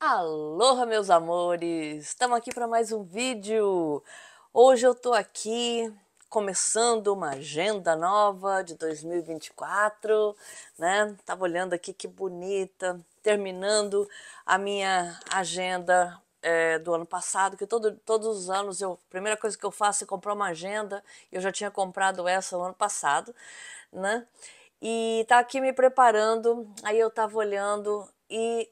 Aloha, meus amores! Estamos aqui para mais um vídeo. Hoje eu estou aqui começando uma agenda nova de 2024, né? Tava olhando aqui que bonita, terminando a minha agenda é, do ano passado, que todo, todos os anos eu, a primeira coisa que eu faço é comprar uma agenda, eu já tinha comprado essa no ano passado, né? E tá aqui me preparando, aí eu tava olhando e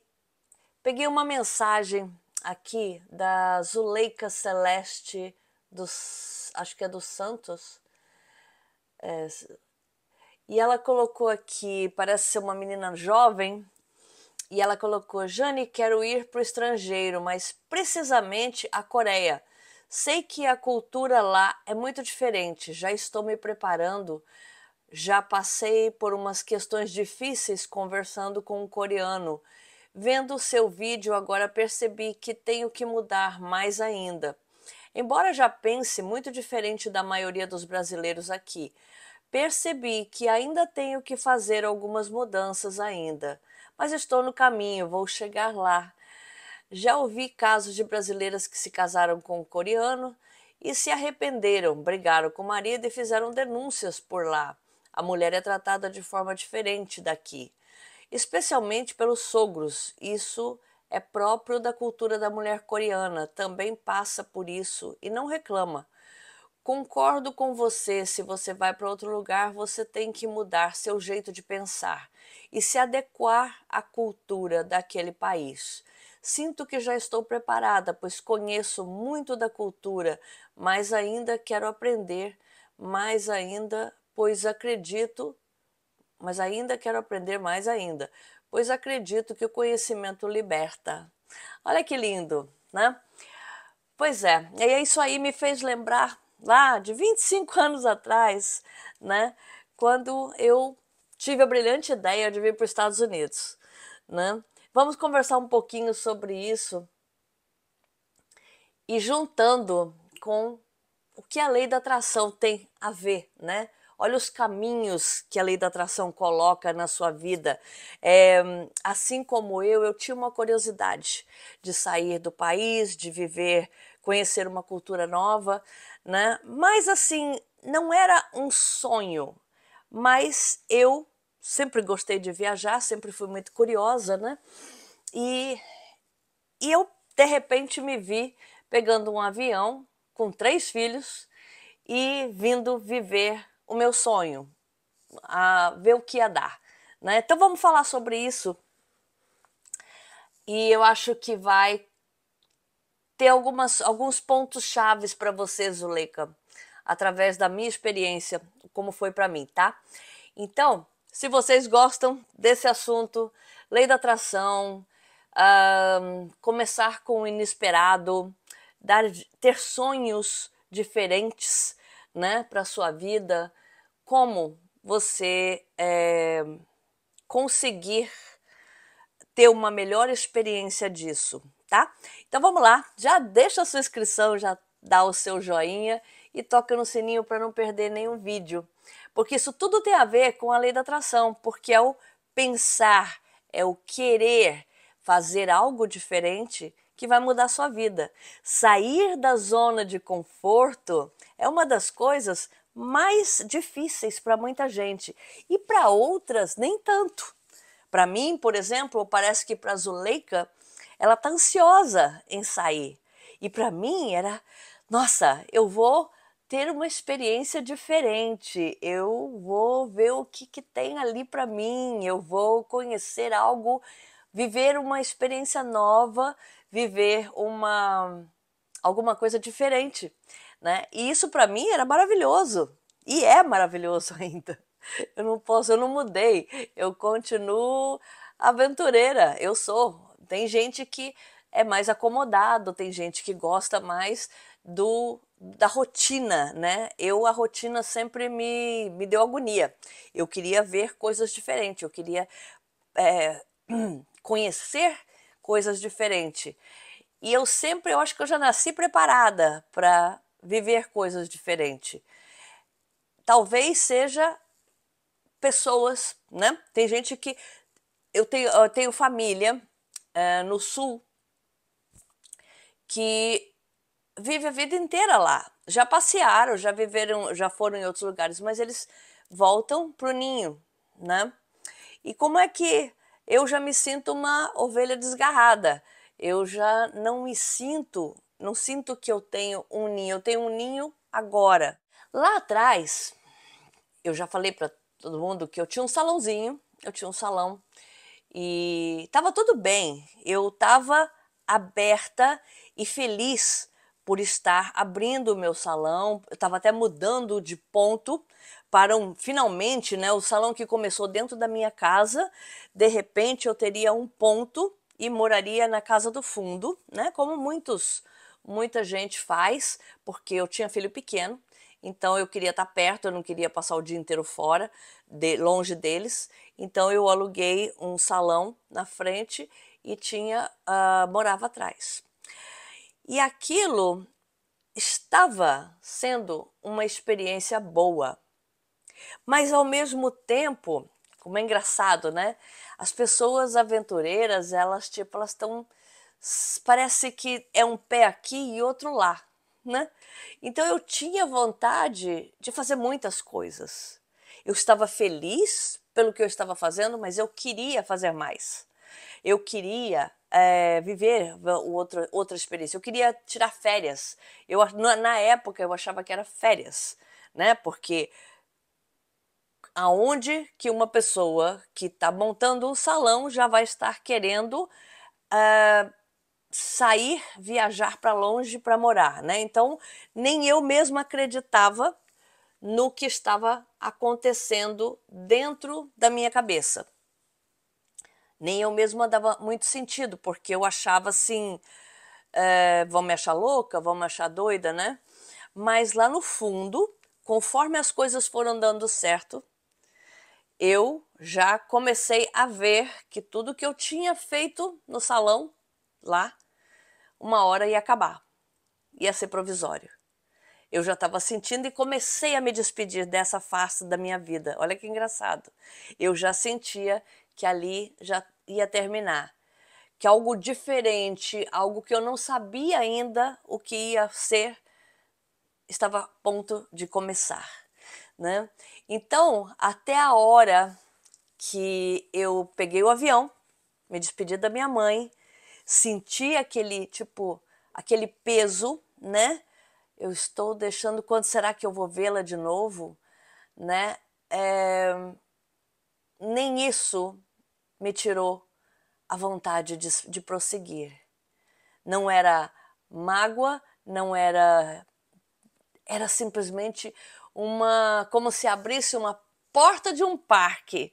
Peguei uma mensagem aqui da Zuleika Celeste dos, acho que é dos Santos. É, e ela colocou aqui, parece ser uma menina jovem, e ela colocou: Jane, quero ir para o estrangeiro, mas precisamente a Coreia. Sei que a cultura lá é muito diferente, já estou me preparando. Já passei por umas questões difíceis conversando com um coreano Vendo o seu vídeo, agora percebi que tenho que mudar mais ainda. Embora já pense muito diferente da maioria dos brasileiros aqui, percebi que ainda tenho que fazer algumas mudanças ainda, mas estou no caminho, vou chegar lá. Já ouvi casos de brasileiras que se casaram com um coreano e se arrependeram, brigaram com o marido e fizeram denúncias por lá. A mulher é tratada de forma diferente daqui especialmente pelos sogros. Isso é próprio da cultura da mulher coreana, também passa por isso e não reclama. Concordo com você, se você vai para outro lugar, você tem que mudar seu jeito de pensar e se adequar à cultura daquele país. Sinto que já estou preparada, pois conheço muito da cultura, mas ainda quero aprender, mais ainda, pois acredito mas ainda quero aprender mais ainda, pois acredito que o conhecimento liberta. Olha que lindo, né? Pois é, e isso aí me fez lembrar lá de 25 anos atrás, né? Quando eu tive a brilhante ideia de vir para os Estados Unidos, né? Vamos conversar um pouquinho sobre isso e juntando com o que a lei da atração tem a ver, né? Olha os caminhos que a lei da atração coloca na sua vida. É, assim como eu, eu tinha uma curiosidade de sair do país, de viver, conhecer uma cultura nova, né? Mas assim, não era um sonho, mas eu sempre gostei de viajar, sempre fui muito curiosa, né? E, e eu de repente me vi pegando um avião com três filhos e vindo viver o meu sonho, a ver o que ia dar. Né? Então vamos falar sobre isso. E eu acho que vai ter algumas, alguns pontos chaves para você, Zuleika, através da minha experiência, como foi para mim, tá? Então, se vocês gostam desse assunto, lei da atração, uh, começar com o inesperado, dar, ter sonhos diferentes, né, para sua vida, como você é, conseguir ter uma melhor experiência disso, tá? Então vamos lá, já deixa a sua inscrição, já dá o seu joinha e toca no sininho para não perder nenhum vídeo, porque isso tudo tem a ver com a lei da atração, porque é o pensar, é o querer fazer algo diferente que vai mudar a sua vida. Sair da zona de conforto é uma das coisas mais difíceis para muita gente e para outras nem tanto. Para mim, por exemplo, parece que para a Zuleika, ela está ansiosa em sair. E para mim era, nossa, eu vou ter uma experiência diferente. Eu vou ver o que, que tem ali para mim. Eu vou conhecer algo, viver uma experiência nova viver uma alguma coisa diferente, né? E isso para mim era maravilhoso e é maravilhoso ainda. Eu não posso, eu não mudei, eu continuo aventureira, eu sou. Tem gente que é mais acomodado, tem gente que gosta mais do da rotina, né? Eu a rotina sempre me, me deu agonia. Eu queria ver coisas diferentes, eu queria é, conhecer coisas diferentes. E eu sempre, eu acho que eu já nasci preparada para viver coisas diferentes. Talvez seja pessoas, né? Tem gente que. Eu tenho, eu tenho família é, no sul que vive a vida inteira lá. Já passearam, já viveram, já foram em outros lugares, mas eles voltam para o ninho, né? E como é que eu já me sinto uma ovelha desgarrada. Eu já não me sinto, não sinto que eu tenho um ninho. Eu tenho um ninho agora. Lá atrás, eu já falei para todo mundo que eu tinha um salãozinho, eu tinha um salão e estava tudo bem. Eu estava aberta e feliz por estar abrindo o meu salão. Eu estava até mudando de ponto para um, finalmente, né, o salão que começou dentro da minha casa. De repente, eu teria um ponto e moraria na casa do fundo, né? Como muitos, muita gente faz, porque eu tinha filho pequeno. Então eu queria estar perto, eu não queria passar o dia inteiro fora, de, longe deles. Então eu aluguei um salão na frente e tinha uh, morava atrás. E aquilo estava sendo uma experiência boa. Mas ao mesmo tempo, como é engraçado, né? As pessoas aventureiras, elas tipo, elas estão parece que é um pé aqui e outro lá, né? Então eu tinha vontade de fazer muitas coisas. Eu estava feliz pelo que eu estava fazendo, mas eu queria fazer mais. Eu queria é, viver outra, outra experiência. Eu queria tirar férias. Eu, na época eu achava que era férias, né? Porque aonde que uma pessoa que está montando um salão já vai estar querendo uh, sair, viajar para longe para morar, né? Então nem eu mesma acreditava no que estava acontecendo dentro da minha cabeça nem eu mesma dava muito sentido, porque eu achava assim: é, vão me achar louca, vão me achar doida, né? Mas lá no fundo, conforme as coisas foram dando certo, eu já comecei a ver que tudo que eu tinha feito no salão, lá, uma hora ia acabar, ia ser provisório. Eu já estava sentindo e comecei a me despedir dessa face da minha vida. Olha que engraçado. Eu já sentia que ali já ia terminar. Que algo diferente, algo que eu não sabia ainda o que ia ser, estava a ponto de começar. Né? Então, até a hora que eu peguei o avião, me despedi da minha mãe, senti aquele tipo, aquele peso, né? Eu estou deixando quando será que eu vou vê-la de novo, né? É, nem isso me tirou a vontade de, de prosseguir. Não era mágoa, não era. Era simplesmente uma. como se abrisse uma porta de um parque,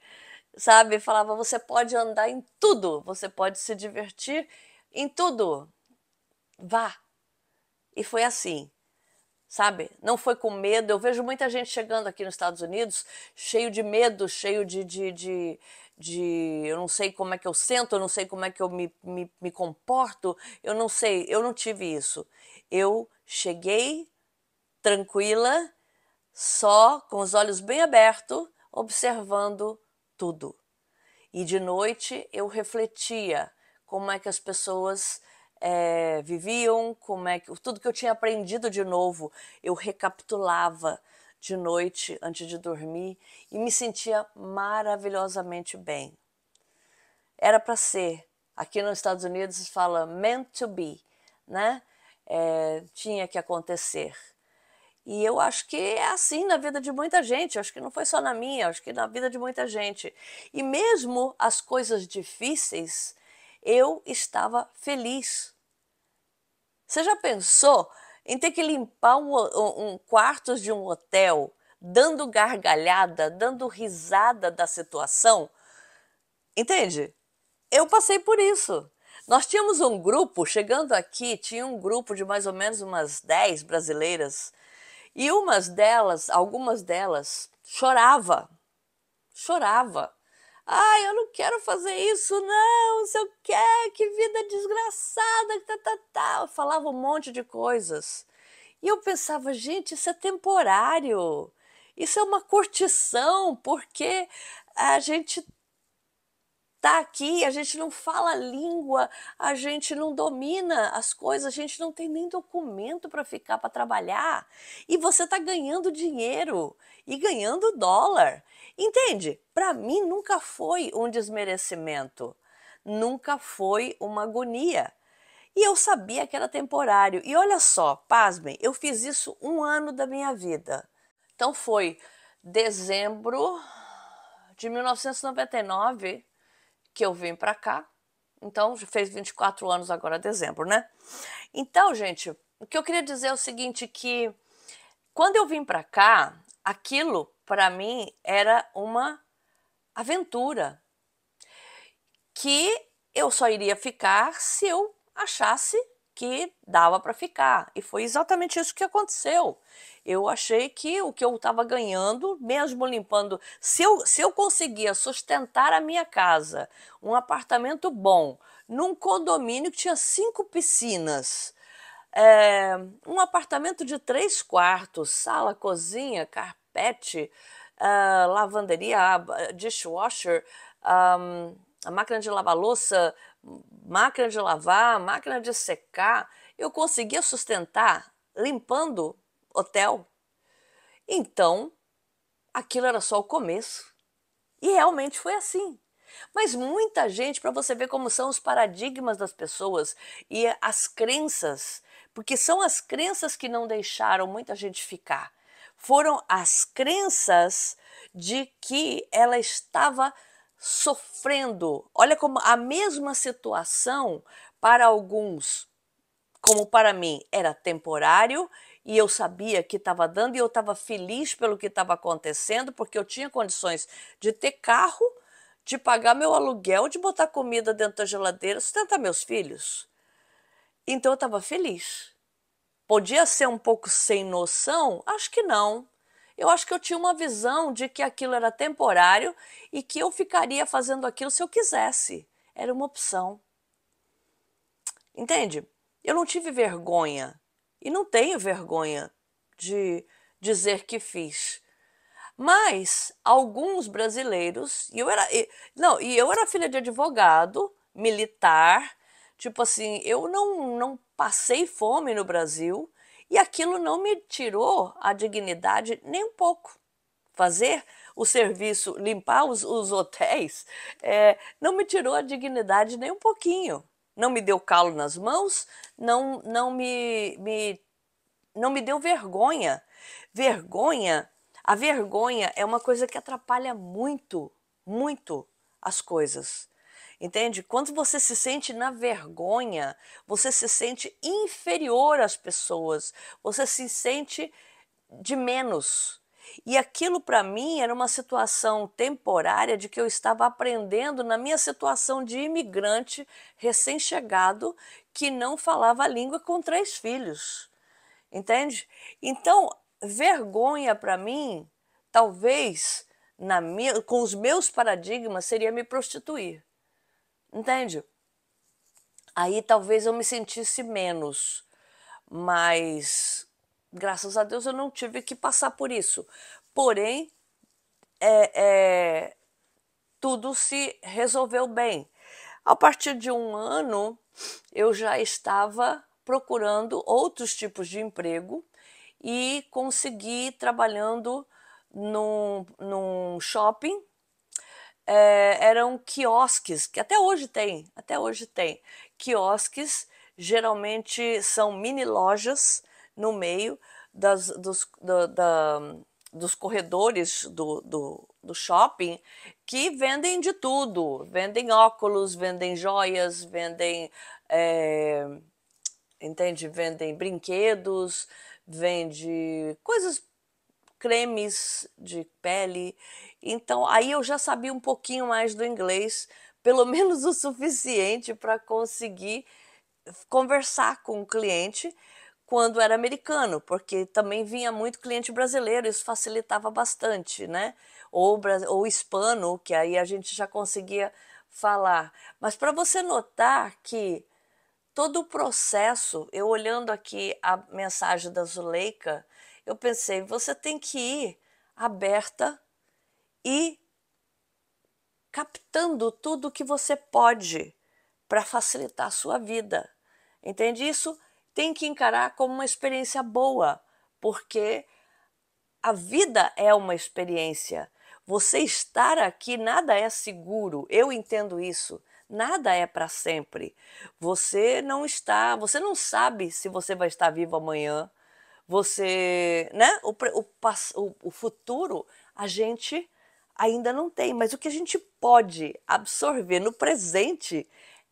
sabe? Falava: você pode andar em tudo, você pode se divertir em tudo. Vá. E foi assim sabe? Não foi com medo. Eu vejo muita gente chegando aqui nos Estados Unidos cheio de medo, cheio de, de, de de eu não sei como é que eu sento, eu não sei como é que eu me, me, me comporto, eu não sei, eu não tive isso. Eu cheguei tranquila, só, com os olhos bem abertos, observando tudo. E de noite eu refletia como é que as pessoas é, viviam, como é que tudo que eu tinha aprendido de novo eu recapitulava de noite antes de dormir e me sentia maravilhosamente bem. Era para ser. Aqui nos Estados Unidos se fala meant to be, né? É, tinha que acontecer. E eu acho que é assim na vida de muita gente, eu acho que não foi só na minha, acho que na vida de muita gente. E mesmo as coisas difíceis, eu estava feliz. Você já pensou em ter que limpar um, um, quartos de um hotel, dando gargalhada, dando risada da situação. Entende? Eu passei por isso. Nós tínhamos um grupo, chegando aqui, tinha um grupo de mais ou menos umas 10 brasileiras, e umas delas, algumas delas, chorava. Chorava Ai, eu não quero fazer isso, não, Se sei o que, que vida desgraçada, tá, tá, tá. Eu falava um monte de coisas. E eu pensava, gente, isso é temporário, isso é uma curtição, porque a gente está aqui, a gente não fala língua, a gente não domina as coisas, a gente não tem nem documento para ficar para trabalhar. E você está ganhando dinheiro e ganhando dólar. Entende? Para mim nunca foi um desmerecimento, nunca foi uma agonia. E eu sabia que era temporário. E olha só, pasmem, eu fiz isso um ano da minha vida. Então foi dezembro de 1999 que eu vim para cá. Então, já fez 24 anos agora, dezembro, né? Então, gente, o que eu queria dizer é o seguinte, que quando eu vim para cá, aquilo para mim era uma aventura que eu só iria ficar se eu achasse que dava para ficar. E foi exatamente isso que aconteceu. Eu achei que o que eu estava ganhando, mesmo limpando, se eu, se eu conseguia sustentar a minha casa, um apartamento bom, num condomínio que tinha cinco piscinas, é, um apartamento de três quartos, sala, cozinha, carpete, uh, lavanderia, ah, dishwasher. Um, a máquina de lavar louça, máquina de lavar, máquina de secar, eu conseguia sustentar limpando hotel. Então, aquilo era só o começo. E realmente foi assim. Mas muita gente, para você ver como são os paradigmas das pessoas e as crenças, porque são as crenças que não deixaram muita gente ficar. Foram as crenças de que ela estava sofrendo. Olha como a mesma situação para alguns, como para mim, era temporário e eu sabia que estava dando e eu estava feliz pelo que estava acontecendo, porque eu tinha condições de ter carro, de pagar meu aluguel, de botar comida dentro da geladeira, sustentar meus filhos. Então eu estava feliz. Podia ser um pouco sem noção? Acho que não eu acho que eu tinha uma visão de que aquilo era temporário e que eu ficaria fazendo aquilo se eu quisesse. Era uma opção. Entende? Eu não tive vergonha e não tenho vergonha de dizer que fiz. Mas alguns brasileiros, e eu era, e, não, e eu era filha de advogado, militar, tipo assim, eu não não passei fome no Brasil, e aquilo não me tirou a dignidade nem um pouco. Fazer o serviço, limpar os, os hotéis, é, não me tirou a dignidade nem um pouquinho. Não me deu calo nas mãos, não, não, me, me, não me deu vergonha. Vergonha, a vergonha é uma coisa que atrapalha muito, muito as coisas. Entende? Quando você se sente na vergonha, você se sente inferior às pessoas, você se sente de menos. E aquilo para mim era uma situação temporária de que eu estava aprendendo na minha situação de imigrante recém-chegado que não falava a língua com três filhos. Entende? Então, vergonha para mim, talvez na minha, com os meus paradigmas, seria me prostituir. Entende? Aí talvez eu me sentisse menos, mas graças a Deus eu não tive que passar por isso. Porém, é, é, tudo se resolveu bem. A partir de um ano, eu já estava procurando outros tipos de emprego e consegui trabalhando num, num shopping é, eram quiosques, que até hoje tem, até hoje tem. Quiosques geralmente são mini lojas no meio das, dos, da, dos corredores do, do, do shopping que vendem de tudo. Vendem óculos, vendem joias, vendem. É, entende? Vendem brinquedos, vende coisas cremes de pele. Então, aí eu já sabia um pouquinho mais do inglês, pelo menos o suficiente para conseguir conversar com o cliente quando era americano, porque também vinha muito cliente brasileiro, isso facilitava bastante, né? Ou, ou hispano, que aí a gente já conseguia falar. Mas para você notar que todo o processo, eu olhando aqui a mensagem da Zuleika, eu pensei, você tem que ir aberta e captando tudo que você pode para facilitar a sua vida. Entende isso? Tem que encarar como uma experiência boa, porque a vida é uma experiência. Você estar aqui, nada é seguro. Eu entendo isso. Nada é para sempre. Você não está, você não sabe se você vai estar vivo amanhã você, né? O, o, o futuro a gente ainda não tem, mas o que a gente pode absorver no presente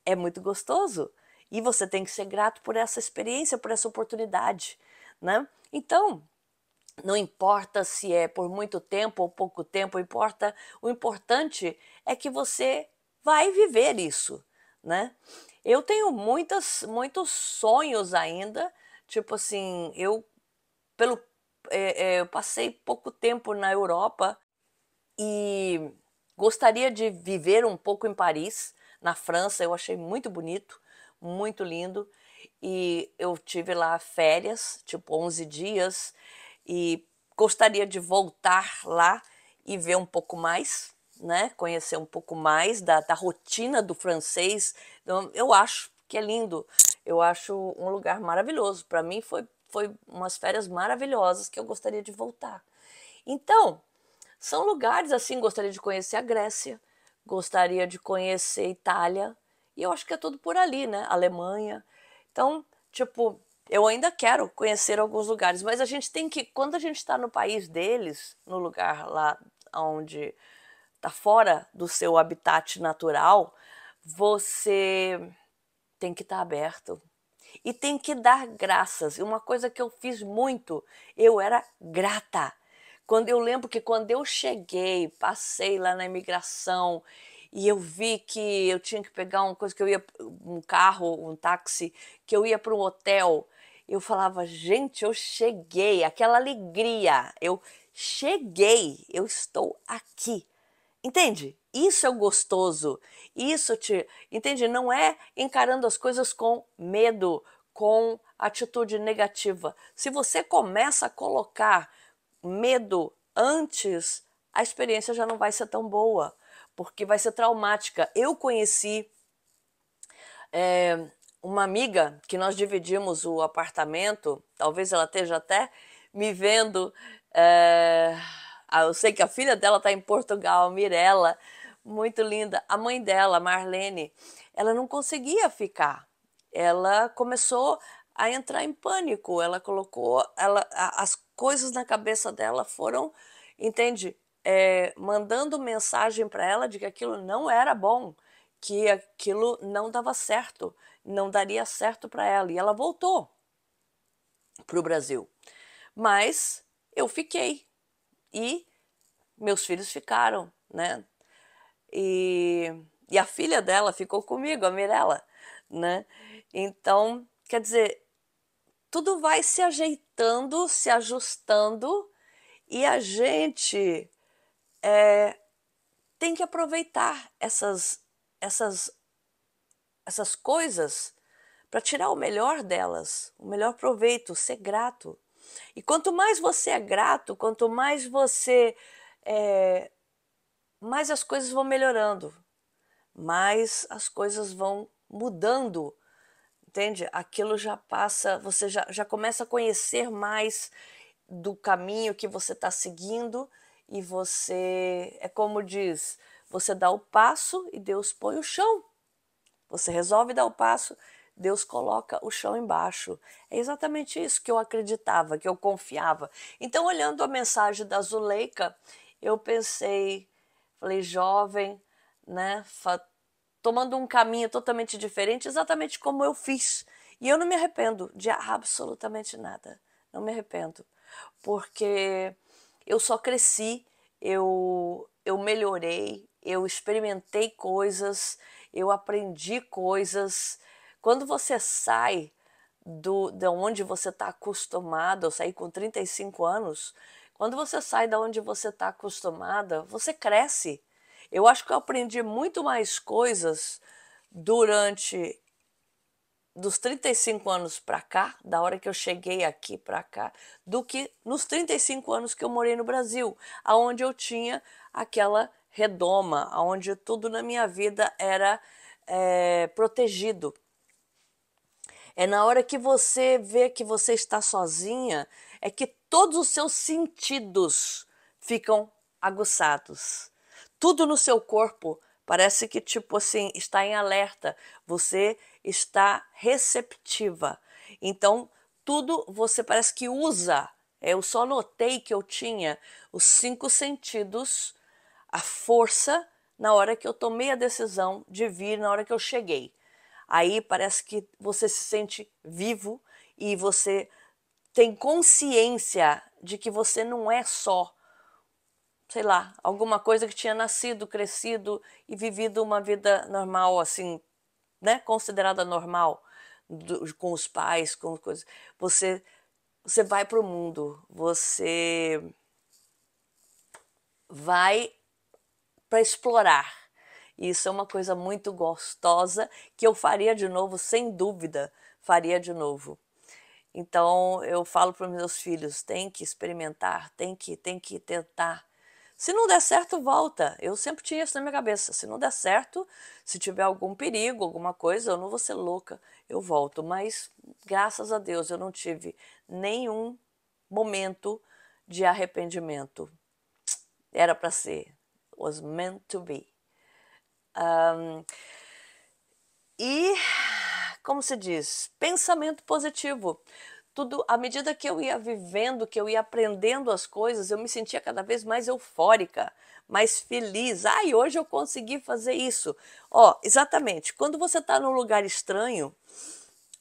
é muito gostoso. E você tem que ser grato por essa experiência, por essa oportunidade, né? Então, não importa se é por muito tempo ou pouco tempo, importa, o importante é que você vai viver isso, né? Eu tenho muitas, muitos sonhos ainda, tipo assim, eu pelo é, é, eu passei pouco tempo na Europa e gostaria de viver um pouco em Paris, na França. Eu achei muito bonito, muito lindo. E eu tive lá férias, tipo 11 dias, e gostaria de voltar lá e ver um pouco mais, né? Conhecer um pouco mais da, da rotina do francês. Então, eu acho que é lindo. Eu acho um lugar maravilhoso. Para mim foi foi umas férias maravilhosas que eu gostaria de voltar. Então, são lugares assim, gostaria de conhecer a Grécia, gostaria de conhecer a Itália, e eu acho que é tudo por ali, né? Alemanha. Então, tipo, eu ainda quero conhecer alguns lugares, mas a gente tem que, quando a gente está no país deles, no lugar lá onde está fora do seu habitat natural, você tem que estar tá aberto e tem que dar graças. E uma coisa que eu fiz muito, eu era grata. Quando eu lembro que quando eu cheguei, passei lá na imigração e eu vi que eu tinha que pegar uma coisa que eu ia um carro, um táxi, que eu ia para um hotel, eu falava, gente, eu cheguei, aquela alegria, eu cheguei, eu estou aqui. Entende? Isso é o gostoso. Isso te. Entende? Não é encarando as coisas com medo, com atitude negativa. Se você começa a colocar medo antes, a experiência já não vai ser tão boa, porque vai ser traumática. Eu conheci é, uma amiga que nós dividimos o apartamento, talvez ela esteja até me vendo. É, ah, eu sei que a filha dela está em Portugal, Mirella, muito linda. A mãe dela, Marlene, ela não conseguia ficar. Ela começou a entrar em pânico. Ela colocou, ela, as coisas na cabeça dela foram, entende? É, mandando mensagem para ela de que aquilo não era bom, que aquilo não dava certo, não daria certo para ela. E ela voltou para o Brasil. Mas eu fiquei e meus filhos ficaram, né? E, e a filha dela ficou comigo, a Mirella, né? Então, quer dizer, tudo vai se ajeitando, se ajustando e a gente é, tem que aproveitar essas, essas, essas coisas para tirar o melhor delas, o melhor proveito, ser grato. E quanto mais você é grato, quanto mais você. É, mais as coisas vão melhorando, mais as coisas vão mudando, entende? Aquilo já passa, você já, já começa a conhecer mais do caminho que você está seguindo e você, é como diz, você dá o passo e Deus põe o chão. Você resolve dar o passo Deus coloca o chão embaixo. É exatamente isso que eu acreditava, que eu confiava. Então, olhando a mensagem da Zuleika, eu pensei, falei, jovem, né, tomando um caminho totalmente diferente, exatamente como eu fiz. E eu não me arrependo de absolutamente nada. Não me arrependo. Porque eu só cresci, eu, eu melhorei, eu experimentei coisas, eu aprendi coisas, quando você sai do, de onde você está acostumado, eu saí com 35 anos, quando você sai da onde você está acostumada, você cresce. Eu acho que eu aprendi muito mais coisas durante dos 35 anos para cá, da hora que eu cheguei aqui para cá, do que nos 35 anos que eu morei no Brasil, aonde eu tinha aquela redoma, aonde tudo na minha vida era é, protegido. É na hora que você vê que você está sozinha, é que todos os seus sentidos ficam aguçados. Tudo no seu corpo parece que tipo assim está em alerta. Você está receptiva. Então tudo você parece que usa. Eu só notei que eu tinha os cinco sentidos, a força na hora que eu tomei a decisão de vir, na hora que eu cheguei. Aí parece que você se sente vivo e você tem consciência de que você não é só, sei lá, alguma coisa que tinha nascido, crescido e vivido uma vida normal, assim, né, considerada normal do, com os pais, com coisas. Você você vai para o mundo, você vai para explorar isso é uma coisa muito gostosa que eu faria de novo, sem dúvida, faria de novo. Então eu falo para os meus filhos, tem que experimentar, tem que, tem que tentar. Se não der certo, volta. Eu sempre tinha isso na minha cabeça. Se não der certo, se tiver algum perigo, alguma coisa, eu não vou ser louca, eu volto. Mas graças a Deus eu não tive nenhum momento de arrependimento. Era para ser. Was meant to be. Um, e, como se diz, pensamento positivo. Tudo, à medida que eu ia vivendo, que eu ia aprendendo as coisas, eu me sentia cada vez mais eufórica, mais feliz. Ai, hoje eu consegui fazer isso. Ó, exatamente. Quando você está num lugar estranho,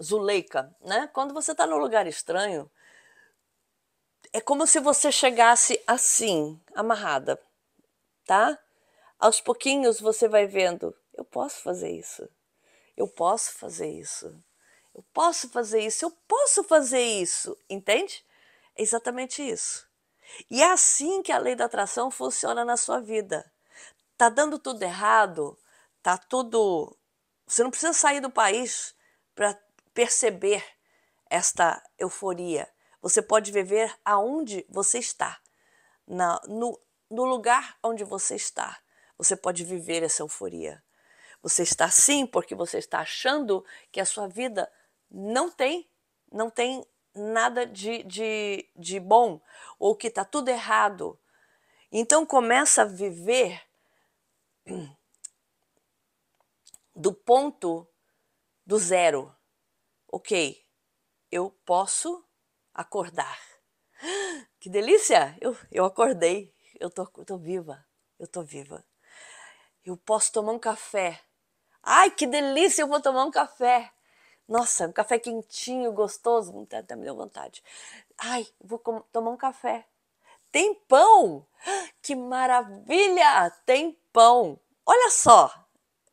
Zuleika, né? Quando você está num lugar estranho, é como se você chegasse assim, amarrada, tá? aos pouquinhos você vai vendo: eu posso fazer isso, eu posso fazer isso, eu posso fazer isso, eu posso fazer isso, entende? É exatamente isso. E é assim que a lei da atração funciona na sua vida. Tá dando tudo errado, tá tudo. Você não precisa sair do país para perceber esta euforia. Você pode viver aonde você está, na, no, no lugar onde você está. Você pode viver essa euforia. Você está assim porque você está achando que a sua vida não tem, não tem nada de, de, de bom ou que está tudo errado. Então começa a viver do ponto do zero. Ok, eu posso acordar. Que delícia! Eu, eu acordei, eu tô, eu tô viva, eu tô viva. Eu posso tomar um café. Ai, que delícia, eu vou tomar um café. Nossa, um café quentinho, gostoso, até me deu vontade. Ai, vou tomar um café. Tem pão? Que maravilha! Tem pão. Olha só,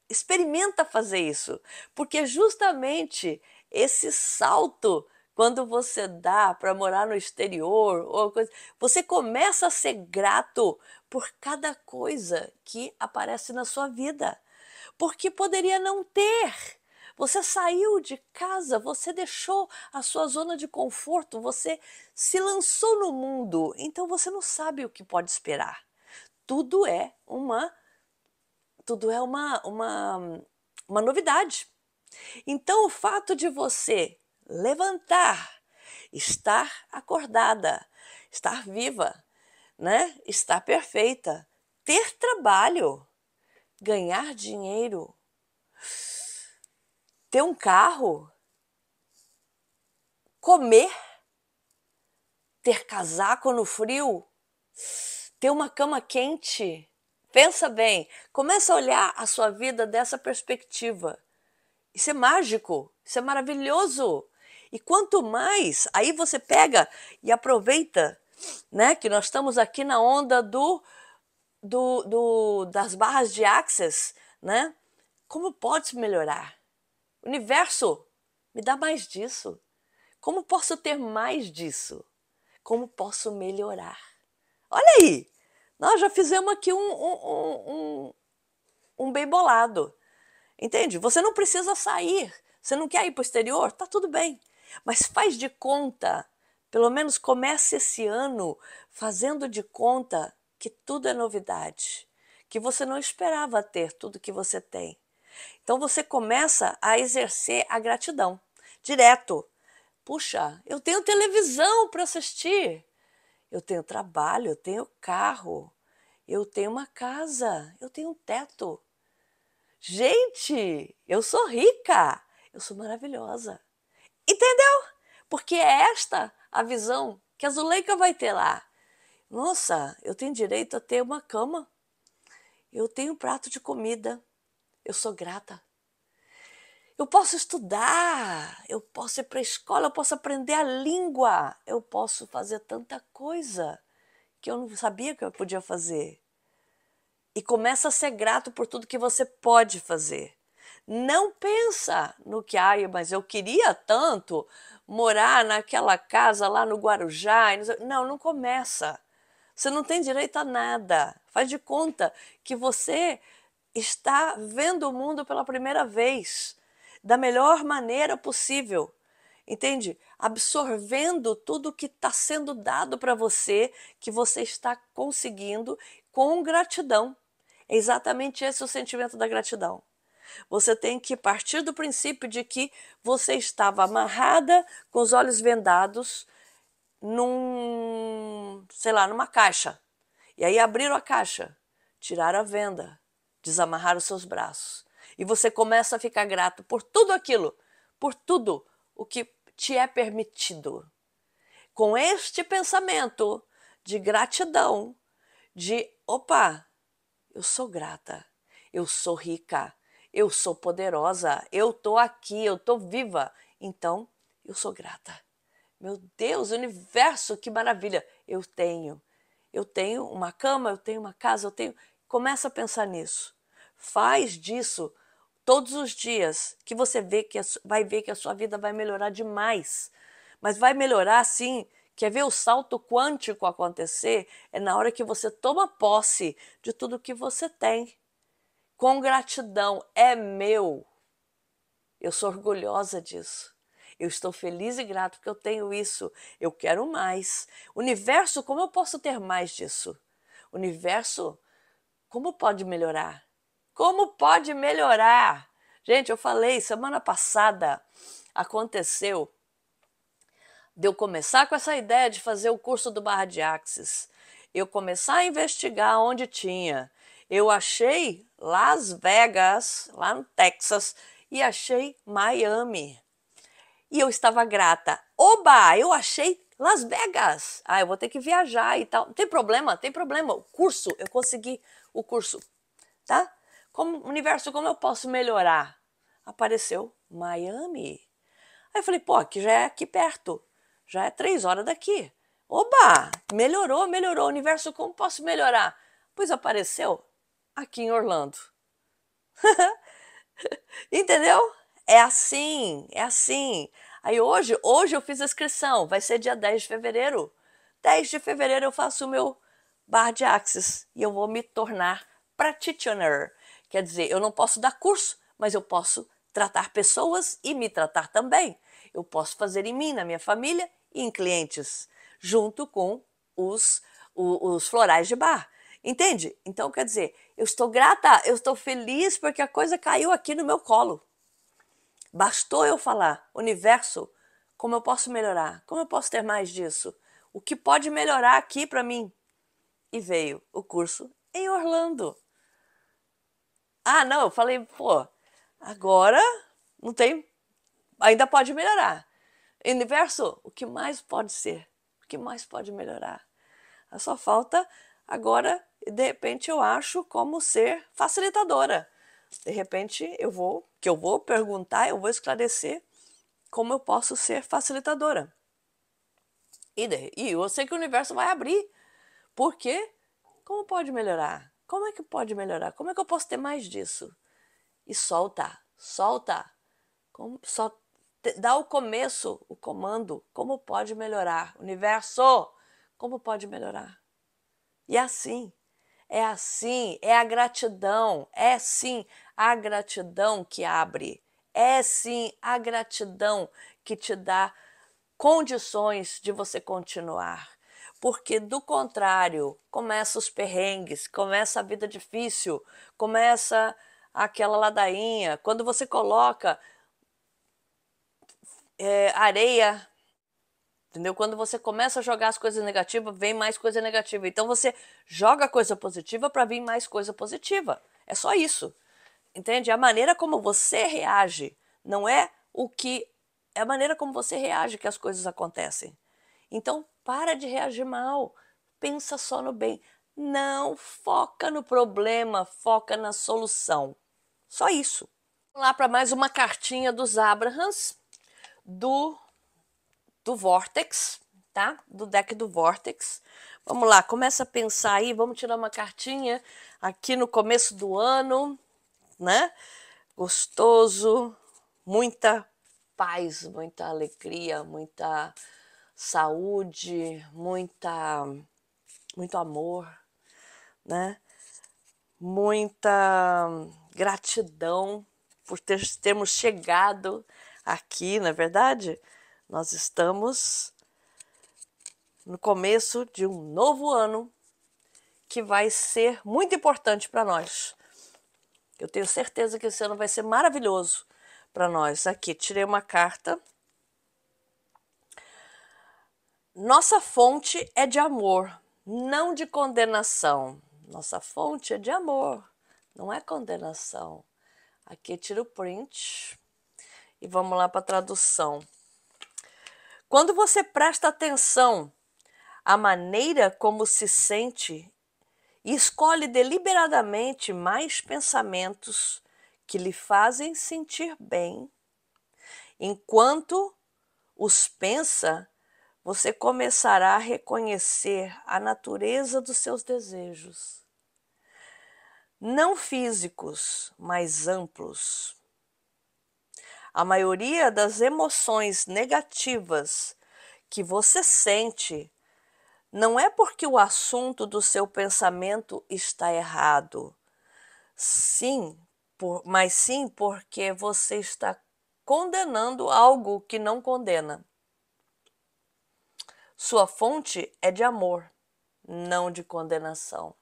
experimenta fazer isso, porque justamente esse salto quando você dá para morar no exterior ou coisa, você começa a ser grato por cada coisa que aparece na sua vida, porque poderia não ter. Você saiu de casa, você deixou a sua zona de conforto, você se lançou no mundo, então você não sabe o que pode esperar. Tudo é uma tudo é uma uma, uma novidade. Então, o fato de você levantar, estar acordada, estar viva, né? estar perfeita, ter trabalho, ganhar dinheiro, ter um carro, comer, ter casaco no frio, ter uma cama quente. Pensa bem, começa a olhar a sua vida dessa perspectiva. Isso é mágico, isso é maravilhoso. E quanto mais, aí você pega e aproveita, né? Que nós estamos aqui na onda do, do, do das barras de access, né? Como pode melhorar? Universo, me dá mais disso. Como posso ter mais disso? Como posso melhorar? Olha aí, nós já fizemos aqui um, um, um, um bem bolado. Entende? Você não precisa sair. Você não quer ir para o exterior? Tá tudo bem. Mas faz de conta, pelo menos comece esse ano fazendo de conta que tudo é novidade, que você não esperava ter tudo que você tem. Então você começa a exercer a gratidão direto. Puxa, eu tenho televisão para assistir. Eu tenho trabalho, eu tenho carro, eu tenho uma casa, eu tenho um teto. Gente, eu sou rica, eu sou maravilhosa. Entendeu? Porque é esta a visão que a Zuleika vai ter lá. Nossa, eu tenho direito a ter uma cama. Eu tenho um prato de comida. Eu sou grata. Eu posso estudar, eu posso ir para a escola, eu posso aprender a língua, eu posso fazer tanta coisa que eu não sabia que eu podia fazer. E começa a ser grato por tudo que você pode fazer não pensa no que, ai, mas eu queria tanto morar naquela casa lá no Guarujá. Não, não começa. Você não tem direito a nada. Faz de conta que você está vendo o mundo pela primeira vez, da melhor maneira possível. Entende? Absorvendo tudo que está sendo dado para você, que você está conseguindo com gratidão. É exatamente esse o sentimento da gratidão. Você tem que partir do princípio de que você estava amarrada com os olhos vendados num, sei lá, numa caixa. E aí abriram a caixa, tiraram a venda, desamarraram os seus braços. E você começa a ficar grato por tudo aquilo, por tudo o que te é permitido. Com este pensamento de gratidão, de opa, eu sou grata, eu sou rica, eu sou poderosa, eu tô aqui, eu tô viva. Então, eu sou grata. Meu Deus, universo, que maravilha! Eu tenho. Eu tenho uma cama, eu tenho uma casa, eu tenho. Começa a pensar nisso. Faz disso todos os dias que você vê que vai ver que a sua vida vai melhorar demais. Mas vai melhorar sim. Quer ver o salto quântico acontecer? É na hora que você toma posse de tudo que você tem com gratidão, é meu. Eu sou orgulhosa disso. Eu estou feliz e grato porque eu tenho isso. Eu quero mais. Universo, como eu posso ter mais disso? Universo, como pode melhorar? Como pode melhorar? Gente, eu falei semana passada aconteceu de eu começar com essa ideia de fazer o curso do Barra de Axis. Eu começar a investigar onde tinha. Eu achei Las Vegas, lá no Texas, e achei Miami. E eu estava grata. Oba, eu achei Las Vegas. Ah, eu vou ter que viajar e tal. tem problema, tem problema. O curso, eu consegui o curso, tá? Como universo, como eu posso melhorar? Apareceu Miami. Aí eu falei, pô, aqui já é aqui perto, já é três horas daqui. Oba, melhorou, melhorou. Universo, como posso melhorar? Pois apareceu aqui em Orlando. Entendeu? É assim, é assim. Aí hoje, hoje eu fiz a inscrição, vai ser dia 10 de fevereiro. 10 de fevereiro eu faço o meu bar de Axis e eu vou me tornar practitioner. Quer dizer, eu não posso dar curso, mas eu posso tratar pessoas e me tratar também. Eu posso fazer em mim, na minha família e em clientes, junto com os, os, os florais de bar. Entende? Então, quer dizer, eu estou grata, eu estou feliz porque a coisa caiu aqui no meu colo. Bastou eu falar, universo, como eu posso melhorar? Como eu posso ter mais disso? O que pode melhorar aqui para mim? E veio o curso em Orlando. Ah, não, eu falei, pô, agora não tem, ainda pode melhorar. Universo, o que mais pode ser? O que mais pode melhorar? A Só falta Agora, de repente, eu acho como ser facilitadora. De repente, eu vou, que eu vou perguntar, eu vou esclarecer como eu posso ser facilitadora. E, de, e eu sei que o universo vai abrir. Porque como pode melhorar? Como é que pode melhorar? Como é que eu posso ter mais disso? E solta, solta. Como, só dá o começo, o comando. Como pode melhorar? Universo, como pode melhorar? E assim, é assim, é a gratidão, é sim a gratidão que abre, é sim a gratidão que te dá condições de você continuar. Porque do contrário, começa os perrengues, começa a vida difícil, começa aquela ladainha. Quando você coloca é, areia Entendeu? Quando você começa a jogar as coisas negativas, vem mais coisa negativa. Então você joga coisa positiva para vir mais coisa positiva. É só isso. Entende? A maneira como você reage não é o que é a maneira como você reage que as coisas acontecem. Então para de reagir mal. Pensa só no bem. Não foca no problema, foca na solução. Só isso. Vamos lá para mais uma cartinha dos Abrahams do do Vortex, tá? Do deck do Vortex. Vamos lá, começa a pensar aí, vamos tirar uma cartinha aqui no começo do ano, né? Gostoso, muita paz, muita alegria, muita saúde, muita muito amor, né? Muita gratidão por ter, termos chegado aqui, na é verdade. Nós estamos no começo de um novo ano que vai ser muito importante para nós. Eu tenho certeza que esse ano vai ser maravilhoso para nós. Aqui, tirei uma carta. Nossa fonte é de amor, não de condenação. Nossa fonte é de amor, não é condenação. Aqui tira o print e vamos lá para a tradução. Quando você presta atenção à maneira como se sente e escolhe deliberadamente mais pensamentos que lhe fazem sentir bem, enquanto os pensa, você começará a reconhecer a natureza dos seus desejos, não físicos, mas amplos. A maioria das emoções negativas que você sente não é porque o assunto do seu pensamento está errado. Sim, por, mas sim porque você está condenando algo que não condena. Sua fonte é de amor, não de condenação.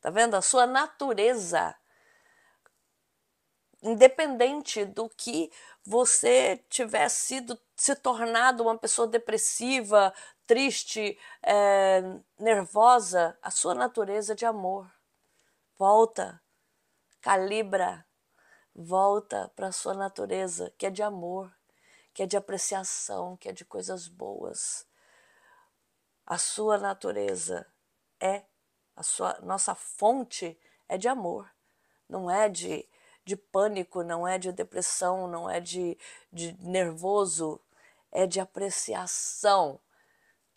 Tá vendo? A sua natureza independente do que você tivesse sido, se tornado uma pessoa depressiva, triste, é, nervosa, a sua natureza de amor. Volta, calibra, volta para a sua natureza, que é de amor, que é de apreciação, que é de coisas boas. A sua natureza é, a sua nossa fonte é de amor, não é de de pânico, não é de depressão, não é de, de nervoso, é de apreciação.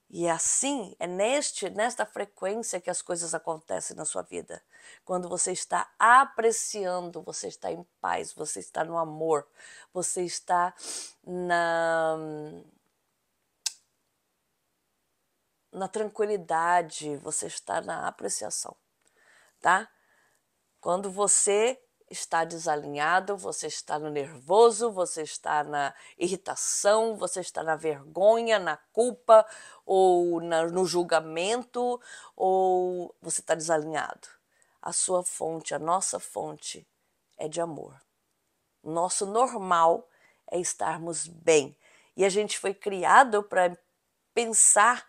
E é assim, é neste, nesta frequência que as coisas acontecem na sua vida. Quando você está apreciando, você está em paz, você está no amor, você está na na tranquilidade, você está na apreciação, tá? Quando você está desalinhado, você está no nervoso, você está na irritação, você está na vergonha, na culpa, ou na, no julgamento, ou você está desalinhado. A sua fonte, a nossa fonte é de amor. Nosso normal é estarmos bem. E a gente foi criado para pensar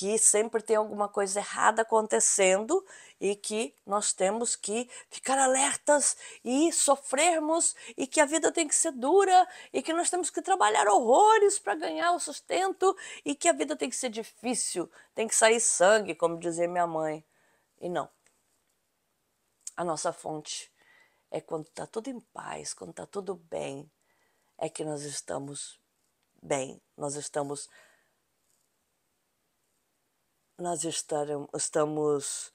que sempre tem alguma coisa errada acontecendo e que nós temos que ficar alertas e sofrermos e que a vida tem que ser dura e que nós temos que trabalhar horrores para ganhar o sustento e que a vida tem que ser difícil, tem que sair sangue, como dizia minha mãe. E não. A nossa fonte é quando está tudo em paz, quando está tudo bem, é que nós estamos bem, nós estamos nós estamos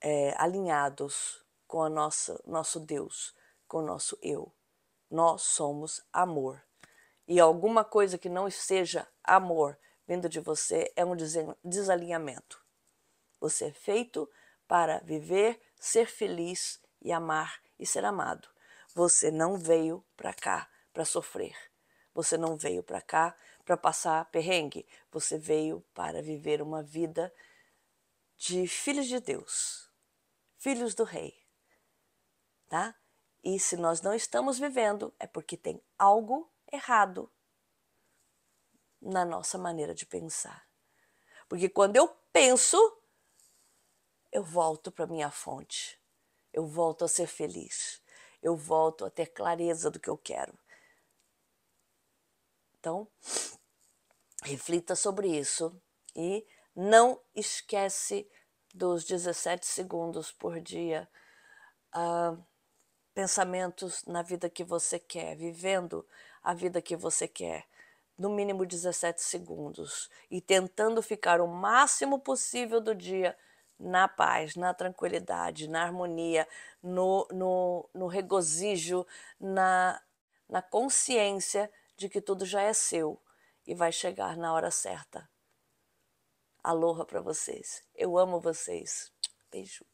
é, alinhados com o nosso Deus, com o nosso eu. Nós somos amor. E alguma coisa que não seja amor vindo de você é um desalinhamento. Você é feito para viver, ser feliz e amar e ser amado. Você não veio para cá para sofrer. Você não veio para cá para passar perrengue. Você veio para viver uma vida de filhos de Deus, filhos do Rei. Tá? E se nós não estamos vivendo, é porque tem algo errado na nossa maneira de pensar. Porque quando eu penso, eu volto para minha fonte. Eu volto a ser feliz. Eu volto a ter clareza do que eu quero. Então, reflita sobre isso e não esquece dos 17 segundos por dia. Uh, pensamentos na vida que você quer, vivendo a vida que você quer, no mínimo 17 segundos e tentando ficar o máximo possível do dia na paz, na tranquilidade, na harmonia, no, no, no regozijo, na, na consciência de que tudo já é seu e vai chegar na hora certa. Aloha para vocês. Eu amo vocês. Beijo.